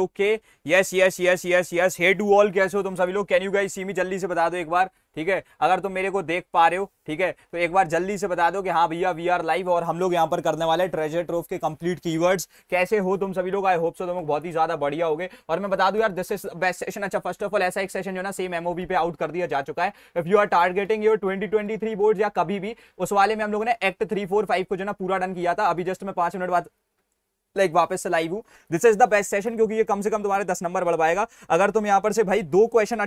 Okay yes yes yes yes yes hey do all कैसे हो तुम सभी लोग can you guys see me जल्दी से बता दो एक बार ठीक है अगर तुम मेरे को देख पा रहे हो ठीक है तो एक बार जल्दी से बता दो कि हाँ भैया वी आर लाइव और हम लोग यहाँ पर करने वाले ट्रेजर ट्रोफ के कंप्लीट कीवर्ड्स कैसे हो तुम सभी लोग आई होप सो तुम लोग बहुत ही ज्यादा बढ़िया हो गए और मैं बता दूं यार दिस इज बेस्ट सेशन अच्छा फर्स्ट ऑफ ऑल ऐसा एक सेशन जो ना सेम एमओबी पे आउट कर दिया जा चुका है if you are targeting your twenty board या कभी भी उस वाले में हम लोगों ने एक्ट थ्री फोर फाइव को जो ना पूरा डन किया था अभी जस्ट मैं पांच मिनट बाद लाइक वापस से लाइव हूँ this is the best session क्योंकि ये कम से कम तुम्हारे दस नंबर बढ़ पाएगा अगर तुम यहाँ पर से भाई दो क्वेश्चन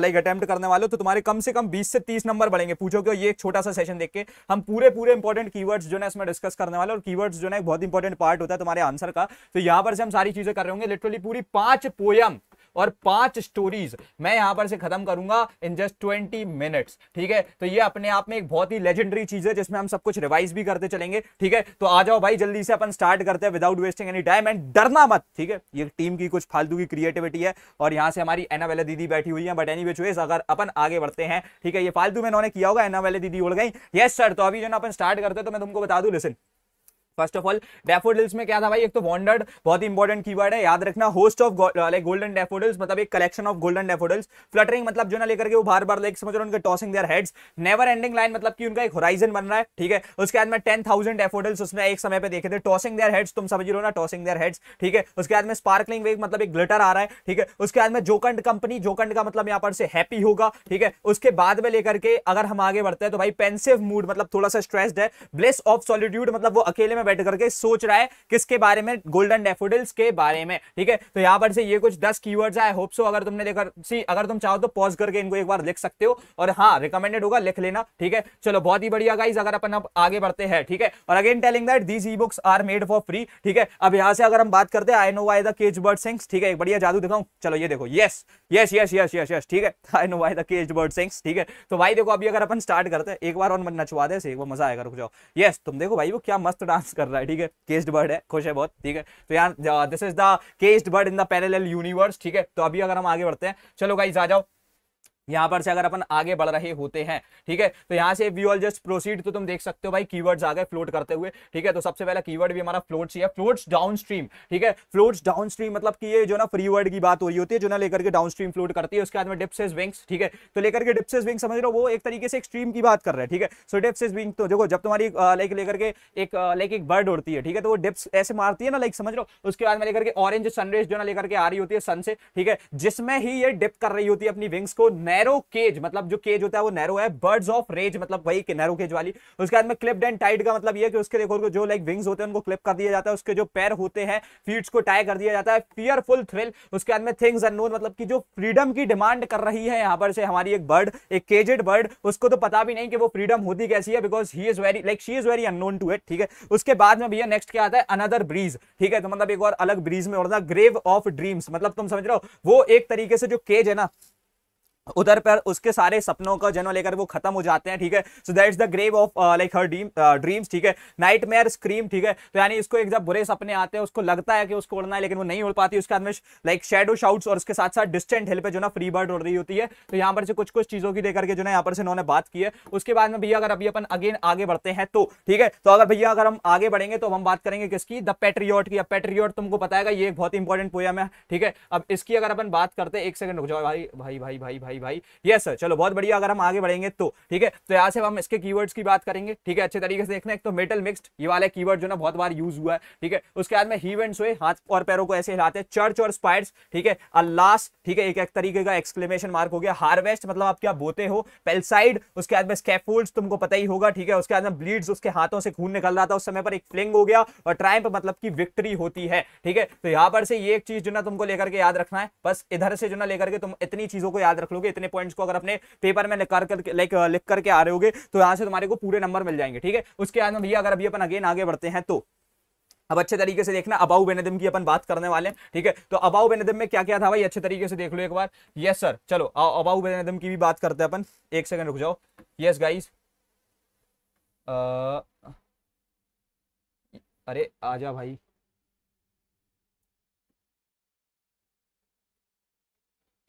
लाइक अटेम्प्ट करने वाले हो तो तुम्हारे कम से कम बीस से तीस नंबर बढ़ेंगे पूछोगे ये एक छोटा सा सेशन देख के हम पूरे पूरे इंपॉर्टेंट कीवर्ड्स जो है इसमें डिस्कस करने वाले और कीवर्ड्स जो है बहुत इंपॉर्टेंट पार्ट होता है तुम्हारे आंसर का तो यहाँ पर से हम सारी चीजें कर रहे होंगे लिटरली पूरी पांच पोयम और पांच स्टोरीज मैं यहां पर से खत्म करूंगा इन जस्ट ट्वेंटी मिनट्स ठीक है तो ये अपने आप में एक बहुत ही लेजेंडरी चीज है जिसमें हम सब कुछ रिवाइज भी करते चलेंगे ठीक है तो आ जाओ भाई जल्दी से अपन स्टार्ट करते हैं without wasting any time and डरना मत ठीक है ये टीम की कुछ फालतू की क्रिएटिविटी है और यहां से हमारी एनावेला दीदी बैठी हुई है बट एनी अगर अपन आगे बढ़ते हैं ठीक है ये फालतू में उन्होंने किया होगा एनावेला दीदी उड़ गई यस सर तो अभी जो ना अपन स्टार्ट करते हैं तो मैं तुमको बता दू listen first of all daffodils में क्या था भाई एक तो वॉन्डर्ड बहुत इंपॉर्टेंट कीवर्ड है याद रखना host of like golden daffodils मतलब एक collection of golden daffodils fluttering मतलब जो ना लेकर के वो बार बार लाइक समझ रहे उनके tossing their heads never ending line मतलब कि उनका एक होराइजन बन रहा है ठीक है उसके बाद में टेन थाउजेंड डेफोडिल्स उसमें एक समय पर देखे थे टॉसिंग देयर हेड्स तुम समझ रहे हो ना टॉसिंग देयर हेड्स ठीक है उसके बाद में स्पार्कलिंग वेग मतलब एक ग्लिटर आ रहा है ठीक है उसके बाद में जोकंड कंपनी जोकंड का मतलब यहाँ पर से हैप्पी होगा ठीक है उसके बाद में लेकर के अगर हम आगे बढ़ते हैं तो भाई पेंसिव मूड मतलब थोड़ा सा स्ट्रेस्ड है ब्लेस ऑफ सॉलिट्यूड मतलब वो अकेले में में बैठ करके सोच रहा है किसके बारे में गोल्डन डेफोडिल्स के बारे में ठीक है तो यहाँ पर से ये कुछ दस की वर्ड्स आए होप्सो अगर तुमने देखा सी अगर तुम चाहो तो पॉज करके इनको एक बार लिख सकते हो और हाँ रिकमेंडेड होगा लिख लेना ठीक है चलो बहुत ही बढ़िया गाइज अगर अपन अब आगे बढ़ते हैं ठीक है और again telling that these e books are made for free ठीक है अब यहाँ से अगर हम बात करते हैं I know why the cage bird sings ठीक है एक बढ़िया जादू दिखाऊँ चलो ये देखो yes yes yes yes yes yes ठीक है I know why the cage bird sings ठीक है तो भाई देखो अभी अगर अपन स्टार्ट करते हैं एक बार और नचवा दे एक बार मजा आएगा रुक जाओ यस तुम देखो भाई वो क्या मस्त डांस मिक्स कर रहा है ठीक है केस्ड बर्ड है खुश है बहुत ठीक है तो यार this is the caged bird in the parallel universe ठीक है तो अभी अगर हम आगे बढ़ते हैं चलो गाइज आ जाओ यहाँ पर से अगर अपन आगे बढ़ रहे होते हैं ठीक है तो यहाँ से वी ऑल जस्ट प्रोसीड तो तुम देख सकते हो भाई कीवर्ड्स आ गए फ्लोट करते हुए ठीक है तो सबसे पहला कीवर्ड भी हमारा फ्लोट्स ही है फ्लोट्स डाउन स्ट्रीम ठीक है फ्लोट्स डाउन स्ट्रीम मतलब कि ये जो ना फ्री वर्ड की बात हो रही होती है जो ना लेकर के डाउन स्ट्रीम फ्लोट करती है उसके बाद में डिप्सेज विंग्स ठीक है तो लेकर के डिप्सेज विंग समझ रहे हो वो एक तरीके से एक्सट्रीम की बात कर रहे हैं ठीक है सो डिप्सेज विंग तो देखो जब तुम्हारी लाइक लेकर के एक लाइक एक बर्ड उड़ती है ठीक है तो वो डिप्स ऐसे मारती है ना लाइक समझ लो उसके बाद में लेकर के ऑरेंज सनरेज जो ना लेकर के आ रही होती है सन से ठीक है जिसमें ही ये डिप कर रही होती है अपनी विंग्स को नए नैरो केज मतलब जो केज होता है वो नैरो है बर्ड्स ऑफ रेज मतलब वही के नैरो केज वाली उसके बाद में क्लिप एंड टाइट का मतलब ये कि उसके देखो जो लाइक विंग्स होते हैं उनको क्लिप कर दिया जाता है उसके जो पैर होते हैं फीट्स को टाई कर दिया जाता है फियरफुल थ्रिल उसके बाद में थिंग्स अननोन मतलब की जो फ्रीडम की डिमांड कर रही है यहाँ पर से हमारी एक बर्ड एक केजेड बर्ड उसको तो पता भी नहीं कि वो फ्रीडम होती कैसी है because he is very like she is very unknown to it ठीक है उसके बाद में भैया नेक्स्ट क्या आता है अनदर ब्रीज ठीक है तो मतलब एक और अलग ब्रीज में उड़ना ग्रेव ऑफ ड्रीम्स मतलब तुम समझ रहे हो वो एक तरीके से जो केज है ना उधर पर उसके सारे सपनों का जन्म लेकर वो खत्म हो जाते हैं ठीक है so that's the grave of like हर ड्रीम ड्रीम्स ठीक है नाइट मेयर स्क्रीम ठीक है तो यानी इसको एक जब बुरे सपने आते हैं उसको लगता है कि उसको उड़ना है लेकिन वो नहीं उड़ पाती उसके बाद में लाइक शेडो शाउट्स और उसके साथ साथ डिस्टेंट हिल पर जो ना फ्री बर्ड उड़ रही होती है तो यहाँ पर से कुछ कुछ चीज़ों की लेकर के जो ना यहाँ पर से उन्होंने बात की है उसके बाद में भैया अगर अभी अपन अगेन आगे बढ़ते हैं तो ठीक है तो अगर भैया अगर हम आगे बढ़ेंगे तो हम बात करेंगे किसकी द पेट्रियॉट की अब पेट्रियोट तुमको बताएगा ये एक बहुत इंपॉर्टेंट पोया है ठीक है अब इसकी अगर अपन बात करते हैं एक सेकंड रुक जाओ भाई भाई भाई भाई भाई भाई यस सर चलो बहुत बढ़िया अगर हम आगे बढ़ेंगे तो ठीक है तो यहाँ से हम इसके कीवर्ड्स की बात करेंगे ठीक है अच्छे तरीके से देखना एक तो मेटल मिक्सड ये वाले कीवर्ड जो ना बहुत बार यूज हुआ है ठीक है उसके बाद में ही वेंट्स हुए हाथ और पैरों को ऐसे हिलाते हैं चर्च और स्पाइड्स ठीक है अल्लास ठीक है एक एक तरीके का एक्सप्लेमेशन मार्क हो गया हार्वेस्ट मतलब आप क्या बोते हो पेलसाइड उसके बाद में स्कैफोल्ड तुमको पता ही होगा ठीक है उसके बाद में ब्लीड्स उसके हाथों से खून निकल रहा था उस समय पर एक फ्लिंग हो गया और ट्राइम मतलब की विक्ट्री होती है ठीक है तो यहाँ पर से ये एक चीज जो ना तुमको लेकर के याद रखना है बस इधर से जो ना लेकर के तुम इतनी चीजों को याद रख लो होगे इतने पॉइंट्स को अगर अपने पेपर में कर लाइक लिख करके आ रहे होगे तो यहाँ से तुम्हारे को पूरे नंबर मिल जाएंगे ठीक है उसके बाद में भैया अगर अभी अपन अगेन आगे बढ़ते हैं तो अब अच्छे तरीके से देखना अबाउ बेनेदम की अपन बात करने वाले हैं ठीक है तो अबाउ बेनेदम में क्या क्या था भाई अच्छे तरीके से देख लो एक बार यस सर चलो अबाउ बेनेदम की भी बात करते हैं अपन एक सेकंड रुक जाओ यस गाइस अरे आजा भाई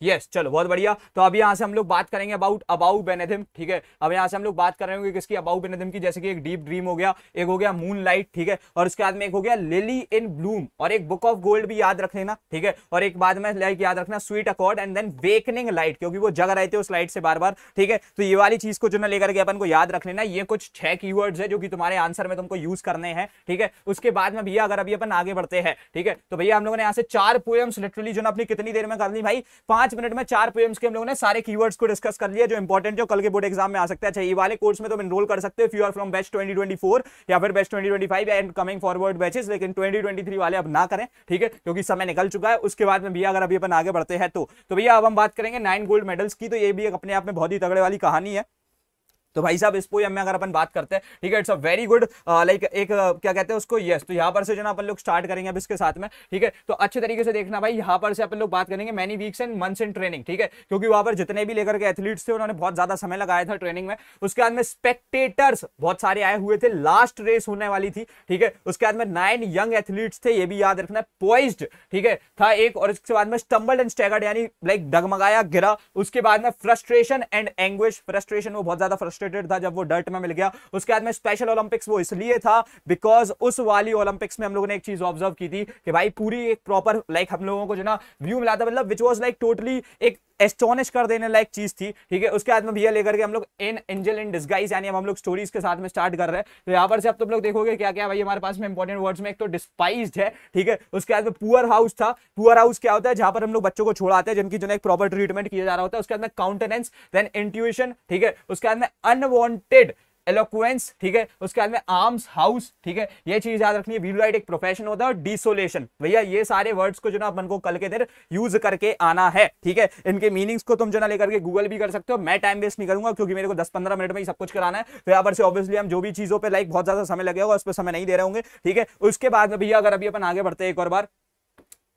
यस चलो बहुत बढ़िया तो अभी यहाँ से हम लोग बात करेंगे अबाउट अबाउट बेनेथिम ठीक है अब यहाँ से हम लोग बात कर रहे होंगे किसकी अबाउट बेनेथिम की जैसे कि एक डीप ड्रीम हो गया एक हो गया मून लाइट ठीक है और उसके बाद में एक हो गया लिली इन ब्लूम और एक बुक ऑफ गोल्ड भी याद रख लेना ठीक है और एक बाद में लाइक याद रखना sweet accord and then wakening light क्योंकि वो जग रहे थे उस लाइट से बार बार ठीक है तो ये वाली चीज को जो ना लेकर के अपन को याद रख लेना ये कुछ छह की है जो कि तुम्हारे आंसर में तुमको यूज करने हैं ठीक है उसके बाद में भैया अगर अभी अपन आगे बढ़ते हैं ठीक है तो भैया हम लोगों ने यहाँ से चार पोएम्स लिटरली जो ना अपनी कितनी देर में कर ली भाई पांच मिनट में चार पीएम्स के हम लोगों ने सारे कीवर्ड्स को डिस्कस कर लिया जो इंपॉर्टेंट जो कल के बोर्ड एग्जाम में आ सकता है चाहिए अच्छा, वाले कोर्स में तो इनरोल कर सकते हो few are from best twenty twenty four या फिर best twenty twenty five and coming forward batches लेकिन ट्वेंटी ट्वेंटी थ्री वाले अब ना करें ठीक है क्योंकि समय निकल चुका है उसके बाद में भी अगर अभी अपन आगे बढ़ते हैं तो, तो भैया अब हम बात करेंगे नाइन गोल्ड मेडल्स की तो ये भी एक अपने आप में बहुत ही तगड़े वाली कहानी है तो भाई साहब इस पोई में अगर अपन बात करते हैं ठीक है it's a very good like एक uh, क्या कहते हैं उसको यस yes, तो यहाँ पर से जो ना अपन लोग स्टार्ट करेंगे अब इसके साथ में ठीक है तो अच्छे तरीके से देखना भाई यहाँ पर से अपन लोग बात करेंगे many weeks and months in training ठीक है क्योंकि वहाँ पर जितने भी लेकर के एथलीट्स थे उन्होंने बहुत ज्यादा समय लगाया था ट्रेनिंग में उसके बाद में स्पेक्टेटर्स बहुत सारे आए हुए थे लास्ट रेस होने वाली थी ठीक है उसके बाद में नाइन यंग एथलीट्स थे ये भी याद रखना पॉइज ठीक है था एक और इसके बाद में स्टम्बल्ड एंड स्टैगर्ड यानी लाइक डगमगाया गिरा उसके बाद में फ्रस्ट्रेशन एंड एंग्वेज फ्रस्ट्रेशन वो बहुत ज्यादा फ्रस्ट्रेटेड था जब वो डर्ट में मिल गया उसके बाद में स्पेशल ओलंपिक्स वो इसलिए था बिकॉज उस वाली ओलंपिक्स में हम लोगों ने एक चीज ऑब्जर्व की थी कि भाई पूरी एक प्रॉपर लाइक हम लोगों को जो ना व्यू मिला था मतलब विच वॉज लाइक टोटली एक एस्टोनिश कर देने लायक चीज थी ठीक है उसके बाद में भैया लेकर के हम लोग इन एंजल इन डिस्गाइज यानी हम लोग स्टोरीज के साथ में स्टार्ट कर रहे हैं तो यहाँ पर से आप तुम लोग देखोगे क्या क्या भाई हमारे पास में इंपॉर्टेंट वर्ड्स में एक तो डिस्पाइज है ठीक है उसके बाद में पुअर हाउस था पुअर हाउस क्या होता है जहां पर हम लोग बच्चों को छोड़ा हैं जिनकी जो है प्रॉपर ट्रीटमेंट किया जा रहा होता है उसके बाद में काउंटेनेंस देन इंट्यूशन ठीक है उसके बाद में अनवॉन्टेड एलोक्वेंस ठीक है उसके बाद में आर्म्स हाउस ठीक है ये चीज याद रखनी है वीलुलाइट एक प्रोफेशन होता है डिसोलेशन भैया ये सारे वर्ड्स को जो ना अपन को कल के देर यूज करके आना है ठीक है इनके मीनिंग्स को तुम जो ना लेकर के गूगल भी कर सकते हो मैं टाइम वेस्ट नहीं करूंगा क्योंकि मेरे को दस पंद्रह मिनट में ही सब कुछ कराना है तो यहाँ पर से ऑब्वियसली हम जो भी चीजों पर लाइक बहुत ज्यादा समय लगेगा उस पर समय नहीं दे रहे होंगे ठीक है उसके बाद में भैया अगर अभी अपन आगे बढ़ते हैं एक और बार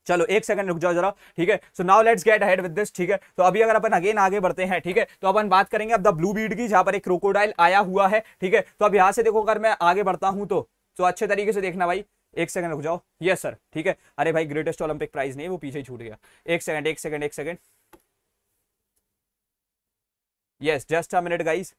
चलो एक सेकंड रुक जाओ जरा ठीक है so now let's get head with this ठीक है तो अभी अगर अपन अगेन आगे बढ़ते हैं ठीक है तो अपन बात करेंगे अब द ब्लू बीड की जहां पर एक क्रोकोडाइल आया हुआ है ठीक है तो अब यहां से देखो अगर मैं आगे बढ़ता हूँ तो तो अच्छे तरीके से देखना भाई एक सेकंड रुक जाओ यस सर ठीक है अरे भाई ग्रेटेस्ट ओलंपिक प्राइज नहीं वो पीछे छूट गया एक सेकंड एक सेकंड एक second yes just a minute guys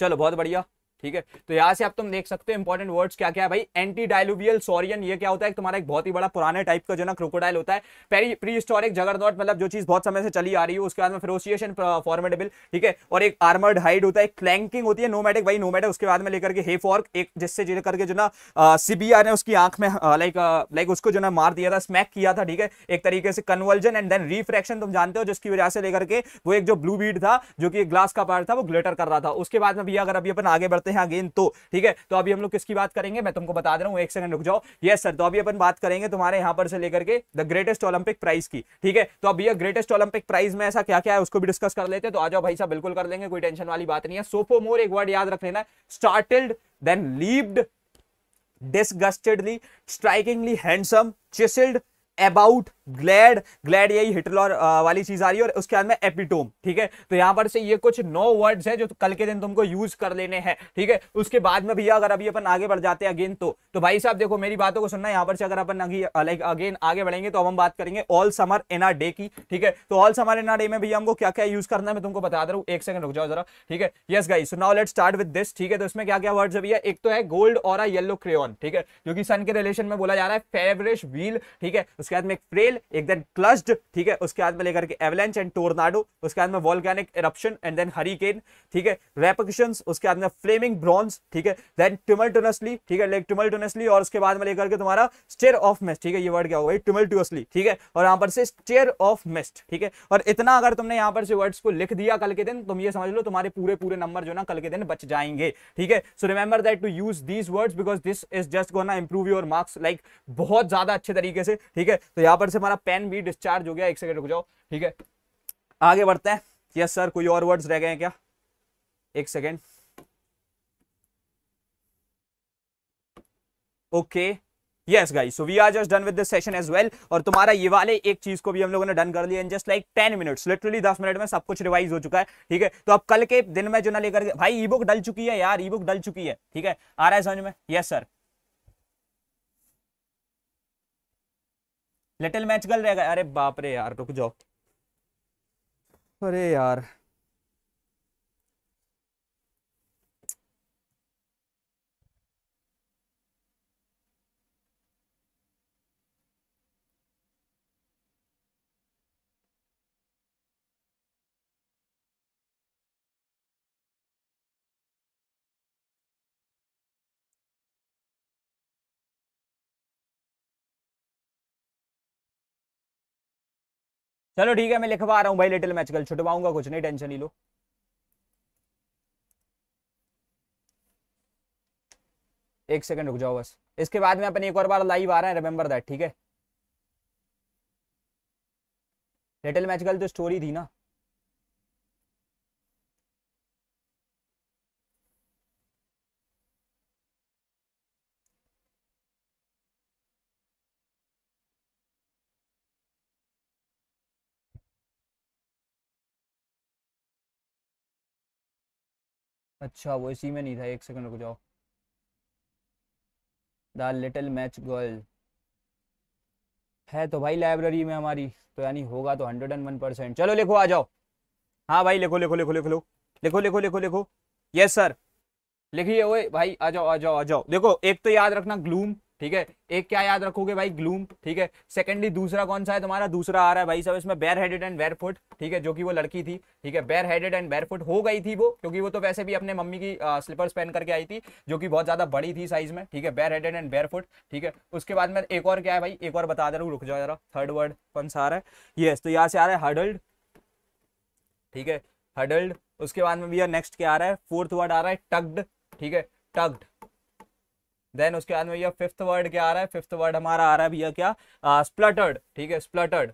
चलो बहुत बढ़िया ठीक है तो यहाँ से आप तुम देख सकते हो इंपॉर्टेंट वर्ड्स क्या क्या है भाई एंटी डायलुबियल सोरियन ये क्या होता है तुम्हारा एक बहुत ही बड़ा पुराने टाइप का जो ना क्रोकोडाइल होता है पेरी प्री हिस्टोरिक जगरदौट मतलब जो चीज बहुत समय से चली आ रही है उसके बाद में फिरोसिएशन फॉर्मेटेबल uh, ठीक है और एक आर्मर्ड हाइड होता है क्लैंकिंग होती है नोमेटिक भाई नोमेटिक उसके बाद में लेकर के हेफॉर्क एक जिससे जो करके जो ना सीबीआर uh, ने उसकी आंख में लाइक uh, लाइक उसको जो ना मार दिया था स्मैक किया था ठीक है एक तरीके से कन्वर्जन एंड देन रिफ्रैक्शन तुम जानते हो जिसकी वजह से लेकर के वो एक जो ब्लू बीड था जो कि ग्लास का पार्ट था वो ग्लेटर कर रहा था उसके बाद में भी अगर अभी अपन आगे बढ़ते करते हैं अगेन तो ठीक है तो अभी हम लोग किसकी बात करेंगे मैं तुमको बता दे रहा हूँ एक सेकंड रुक जाओ यस सर तो अभी अपन बात करेंगे तुम्हारे यहाँ पर से लेकर के द ग्रेटेस्ट ओलंपिक प्राइज की ठीक है तो अभी ग्रेटेस्ट ओलंपिक प्राइज में ऐसा क्या क्या है उसको भी डिस्कस कर लेते हैं तो आ जाओ भाई साहब बिल्कुल कर लेंगे कोई टेंशन वाली बात नहीं है सोफो मोर एक वर्ड याद रख लेना started then leaved disgustedly strikingly handsome chiseled about glad glad यही हिटलर वाली चीज आ रही है और उसके बाद में एपिटोम ठीक है तो यहां पर से ये कुछ नौ वर्ड्स है जो कल के दिन तुमको यूज कर लेने हैं ठीक है थीके? उसके बाद में भैया अगर अभी अपन आगे बढ़ जाते हैं अगेन तो तो भाई साहब देखो मेरी बातों को सुनना यहां पर से अगर अपन लाइक अगेन आगे बढ़ेंगे तो अब हम बात करेंगे all summer in a day की ठीक है तो all summer in a day में भैया हमको क्या क्या यूज करना है मैं तुमको बता दे रहा हूँ एक सेकंड रुक जाओ जरा ठीक है yes guy so now let start with this ठीक है तो इसमें क्या क्या वर्ड है भैया एक तो है गोल्ड और येलो क्रेन ठीक है जो कि सन के रिलेशन में बोला जा रहा है फेवरेश व्हील ठीक है उसके बाद में एक फ्रेल एक देन क्लस्ड ठीक है उसके बाद में लेकर के एवलेंच एंड टोरनाडो उसके बाद में volcanic eruption and then hurricane ठीक है रेपोकेशन उसके बाद में फ्लेमिंग ब्रॉन्स ठीक है देन ट्यूमल्टोनसली ठीक है लाइक ट्यूमल्टोनसली और उसके बाद में लेकर के तुम्हारा स्टेयर ऑफ मेस्ट ठीक है ये वर्ड क्या होगा ट्यूमल्टोसली ठीक है और यहाँ पर से स्टेयर ऑफ मेस्ट ठीक है और इतना अगर तुमने यहाँ पर से वर्ड्स को लिख दिया कल के दिन तुम ये समझ लो तुम्हारे पूरे पूरे नंबर जो ना कल के दिन बच जाएंगे ठीक है so remember that to use these words because this is just gonna improve your marks like बहुत ज्यादा अच्छे तरीके से ठीक है तो यहाँ पर से हमारा पेन भी डिस्चार्ज हो गया एक सेकेंड रुक जाओ ठीक है आगे बढ़ते हैं यस सर कोई और वर्ड्स रह गए हैं क्या एक second okay yes guys so we are just done with this session as well और तुम्हारा ये वाले एक चीज को भी हम लोगों ने डन कर लिया in just like ten minutes literally दस मिनट में सब कुछ रिवाइज हो चुका है ठीक है तो अब कल के दिन में जो ना लेकर भाई ई बुक डल चुकी है यार ई बुक डल चुकी है ठीक है आ रहा है समझ में यस सर लिटिल मैच गल रहेगा अरे बाप रे यार रुक जाओ अरे यार चलो ठीक है मैं लिखवा रहा हूँ भाई लिटिल कल छुटवाऊंगा कुछ नहीं टेंशन ही लो एक सेकंड रुक जाओ बस इसके बाद में अपन एक और बार लाइव आ रहे हैं रिमेंबर दैट ठीक है लिटिल कल तो स्टोरी थी ना अच्छा वो इसी में नहीं था एक सेकंड रुक जाओ द लिटिल मैच गर्ल है तो भाई लाइब्रेरी में हमारी तो यानी होगा तो हंड्रेड एंड वन परसेंट चलो लिखो आ जाओ हाँ भाई लिखो लिखो लिखो लिखो लिखो लिखो लिखो लिखो लिखो यस सर लिखिए ओए भाई आ जाओ आ जाओ आ जाओ देखो एक तो याद रखना ग्लूम ठीक है एक क्या याद रखोगे भाई ग्लूम ठीक है सेकेंडली दूसरा कौन सा है तुम्हारा दूसरा आ रहा है भाई सब इसमें बेर हेडेड एंड बेर फुट ठीक है जो कि वो लड़की थी ठीक है बेर हेडेड एंड बेर फुट हो गई थी वो क्योंकि वो तो वैसे भी अपने मम्मी की आ, स्लीपर्स पहन करके आई थी जो कि बहुत ज्यादा बड़ी थी साइज में ठीक है बेर हेडेड एंड बेर फुट ठीक है उसके बाद में एक और क्या है भाई एक और बता दे रहा हूँ रुक जाओ जरा थर्ड वर्ड कौन सा आ रहा है येस तो यहाँ से आ रहा है हडल्ड ठीक है हडल्ड उसके बाद में भैया नेक्स्ट क्या आ रहा है फोर्थ वर्ड आ रहा है टग्ड ठीक है टग्ड देन उसके बाद में भैया फिफ्थ वर्ड क्या आ रहा है फिफ्थ वर्ड हमारा आ रहा है भैया क्या स्प्लटर्ड ठीक है स्प्लटर्ड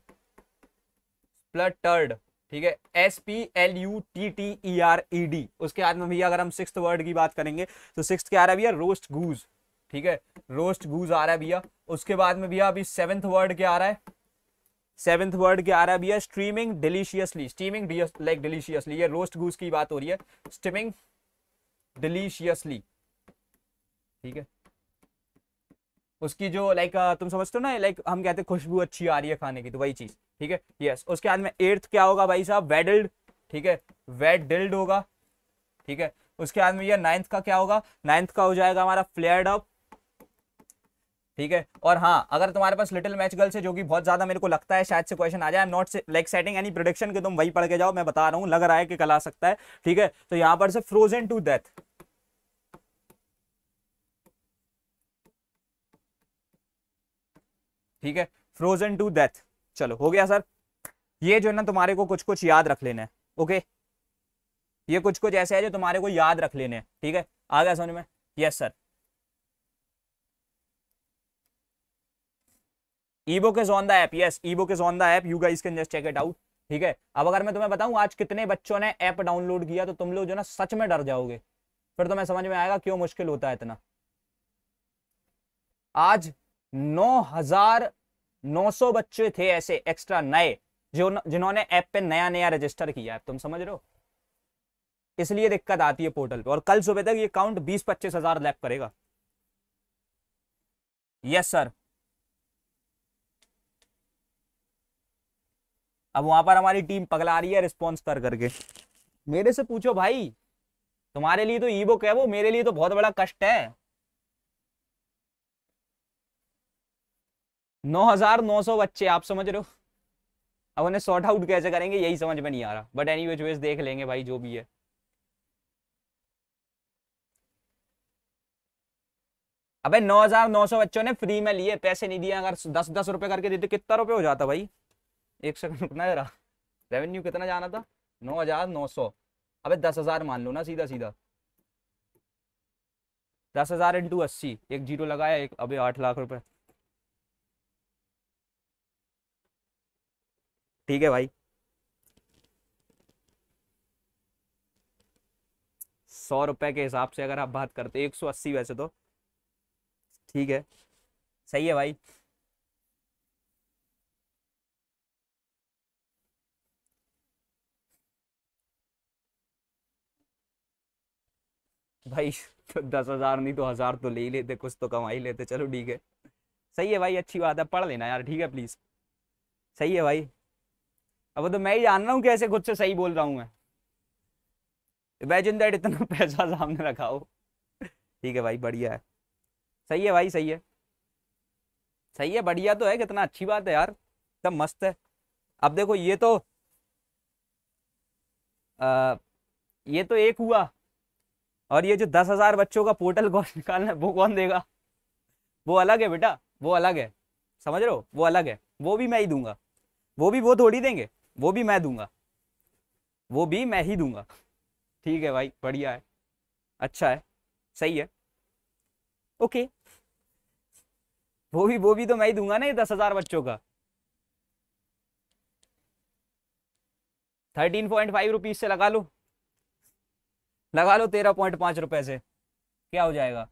स्प्लटर्ड ठीक है S P L U T T E R E D उसके बाद में भैया अगर हम सिक्स वर्ड की बात करेंगे तो सिक्स क्या आ रहा है भैया रोस्ट गूज ठीक है रोस्ट गूज आ रहा है भैया उसके बाद में भैया अभी सेवेंथ वर्ड क्या आ रहा है सेवेंथ वर्ड क्या आ रहा है भैया streaming deliciously steaming like deliciously ये रोस्ट गूज की बात हो रही है स्टीमिंग डिलीशियसली ठीक है उसकी जो लाइक तुम समझते हो ना लाइक हम कहते हैं खुशबू अच्छी आ रही है खाने की तो वही चीज़ ठीक है यस उसके बाद में एर्थ क्या होगा भाई साहब वेडल्ड ठीक है वेडल्ड होगा ठीक है उसके बाद में यह नाइन्थ का क्या होगा नाइन्थ का हो जाएगा हमारा फ्लेयर्ड अप ठीक है और हाँ अगर तुम्हारे पास लिटिल मैच गर्ल से जो कि बहुत ज्यादा मेरे को लगता है शायद से क्वेश्चन आ जाए not like setting any prediction के तुम वही पढ़ के जाओ मैं बता रहा हूँ लग रहा है कि कल आ सकता है ठीक है तो यहाँ पर से फ्रोजन टू डेथ ठीक है फ्रोजन टू डेथ चलो हो गया सर ये जो है ना तुम्हारे को कुछ कुछ याद रख लेना है ओके ये कुछ कुछ ऐसे है जो तुम्हारे को याद रख लेने ठीक है आ गया समझ में yes sir e is on the app yes e is on the app you guys can just check it out ठीक है अब अगर मैं तुम्हें बताऊं आज कितने बच्चों ने ऐप डाउनलोड किया तो तुम लोग जो ना सच में डर जाओगे फिर तुम्हें तो समझ में आएगा क्यों मुश्किल होता है इतना आज नौ हजार 900 बच्चे थे ऐसे एक्स्ट्रा नए जो जिन्होंने ऐप पे नया नया रजिस्टर किया है तुम समझ रहे हो इसलिए दिक्कत आती है पोर्टल पे और कल सुबह तक ये काउंट बीस पच्चीस हजार लैप करेगा यस सर अब वहां पर हमारी टीम पगला रही है रिस्पॉन्स कर करके मेरे से पूछो भाई तुम्हारे लिए तो ई बुक है वो मेरे लिए तो बहुत बड़ा कष्ट है 9,900 बच्चे आप समझ रहे हो अब उन्हें सॉर्ट आउट कैसे करेंगे यही समझ में नहीं आ रहा बट एनी वे देख लेंगे भाई जो भी है अबे 9,900 बच्चों ने फ्री में लिए पैसे नहीं दिए अगर दस दस रुपए करके देते कितना रुपए हो जाता भाई एक सेकंड रुकना जरा रेवेन्यू कितना जाना था 9,900 अबे 10,000 मान लो ना सीधा सीधा दस हजार इंटू अस्सी एक जीरो लगाया एक अबे आठ लाख रुपए ठीक है भाई सौ रुपए के हिसाब से अगर आप बात करते एक सौ अस्सी वैसे तो ठीक है सही है भाई भाई तो दस हजार नहीं तो हजार तो ले ही लेते कुछ तो कमा ही लेते चलो ठीक है सही है भाई अच्छी बात है पढ़ लेना यार ठीक है प्लीज सही है भाई अब तो मैं ही जान रहा हूँ कैसे खुद से सही बोल रहा हूँ मैं इमेजिन दैट इतना पैसा सामने रखा हो ठीक है भाई बढ़िया है सही है भाई सही है सही है बढ़िया तो है कितना अच्छी बात है यार एकदम मस्त है अब देखो ये तो आ, ये तो एक हुआ और ये जो दस हजार बच्चों का पोर्टल कौन निकालना है वो कौन देगा वो अलग है बेटा वो अलग है समझ रहे हो वो अलग है वो भी मैं ही दूंगा वो भी वो थोड़ी देंगे वो भी मैं दूंगा वो भी मैं ही दूंगा ठीक है भाई बढ़िया है अच्छा है सही है ओके वो भी वो भी तो मैं ही दूंगा ना ये दस हजार बच्चों का थर्टीन पॉइंट फाइव रुपीज से लगा लो लगा लो तेरह पॉइंट पांच रुपए से क्या हो जाएगा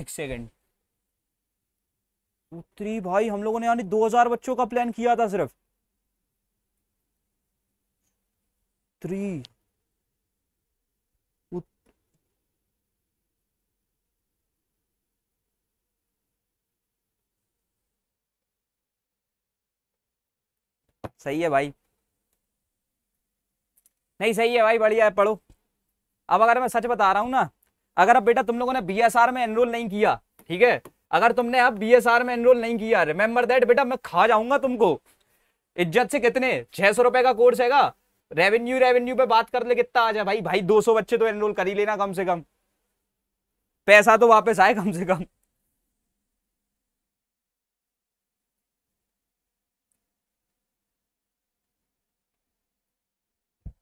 एक सेकंड उत्तरी भाई हम लोगों ने यानी 2000 बच्चों का प्लान किया था सिर्फ उत्तरी सही है भाई नहीं सही है भाई बढ़िया है पढ़ो अब अगर मैं सच बता रहा हूं ना अगर अब बेटा तुम लोगों ने बीएसआर में एनरोल नहीं किया ठीक है अगर तुमने अब बी में एनरोल नहीं किया रिमेंबर दैट बेटा मैं खा जाऊंगा तुमको इज्जत से कितने छह सौ रुपए का कोर्स है रेवेन्यू रेवेन्यू पे बात कर ले कितना आ जाए भाई भाई दो सौ बच्चे तो एनरोल कर ही लेना कम से कम पैसा तो वापस आए कम से कम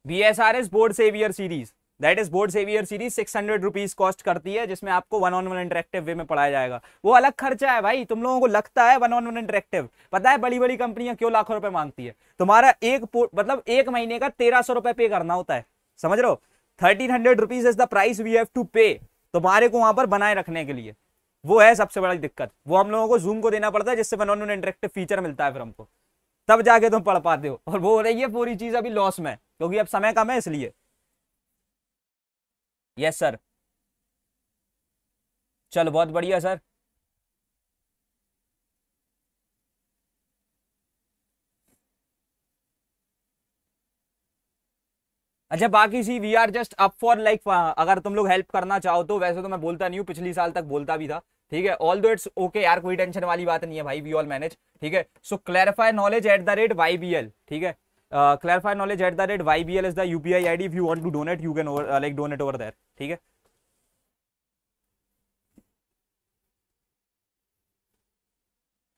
B S R S board saviour series that is board saviour series six hundred rupees cost करती है जिसमें आपको one on one interactive way में पढ़ाया जाएगा वो अलग खर्चा है भाई तुम लोगों को लगता है वन ऑन वन इंटरेक्टिव पता है बड़ी बड़ी कंपनियां क्यों लाखों रुपए मांगती है तुम्हारा एक मतलब एक महीने का तेरह सौ रुपए पे करना होता है समझ लो thirteen hundred rupees is the price we have to pay तुम्हारे को वहां पर बनाए रखने के लिए वो है सबसे बड़ी दिक्कत वो हम लोगों को जूम को देना पड़ता है जिससे one on one interactive feature मिलता है फिर हमको तब जाके तुम पढ़ पाते हो और वो हो रही है पूरी चीज अभी लॉस में क्योंकि अब समय कम है इसलिए यस सर चलो बहुत बढ़िया सर अच्छा बाकी see we are just up for like अगर तुम लोग हेल्प करना चाहो तो वैसे तो मैं बोलता नहीं हूँ पिछली साल तक बोलता भी था ठीक है ऑल दो इट्स ओके यार कोई टेंशन वाली बात नहीं है भाई वी ऑल मैनेज ठीक है so clarify knowledge at the rate Y B L ठीक है clarified knowledge at the rate Y B L is the U P I I D if you want to donate you can like donate over there ठीक है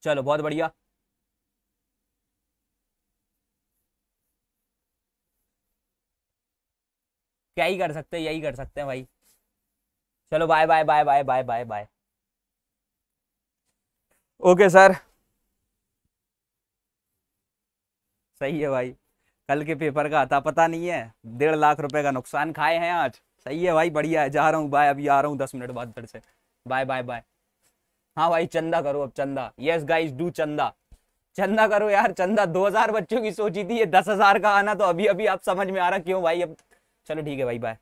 चलो बहुत बढ़िया क्या ही कर सकते हैं यही कर सकते हैं भाई चलो bye bye bye bye bye bye bye okay sir सही है भाई कल के पेपर का था पता नहीं है डेढ़ लाख रुपए का नुकसान खाए हैं आज सही है भाई बढ़िया है जा रहा हूँ बाय अभी आ रहा हूँ दस मिनट बाद फिर से बाय बाय बाय हाँ भाई चंदा करो अब चंदा यस गाइस डू चंदा चंदा करो यार चंदा 2000 बच्चों की सोची थी ये हजार का आना तो अभी अभी आप समझ में आ रहा क्यों भाई अब चलो ठीक है भाई बाय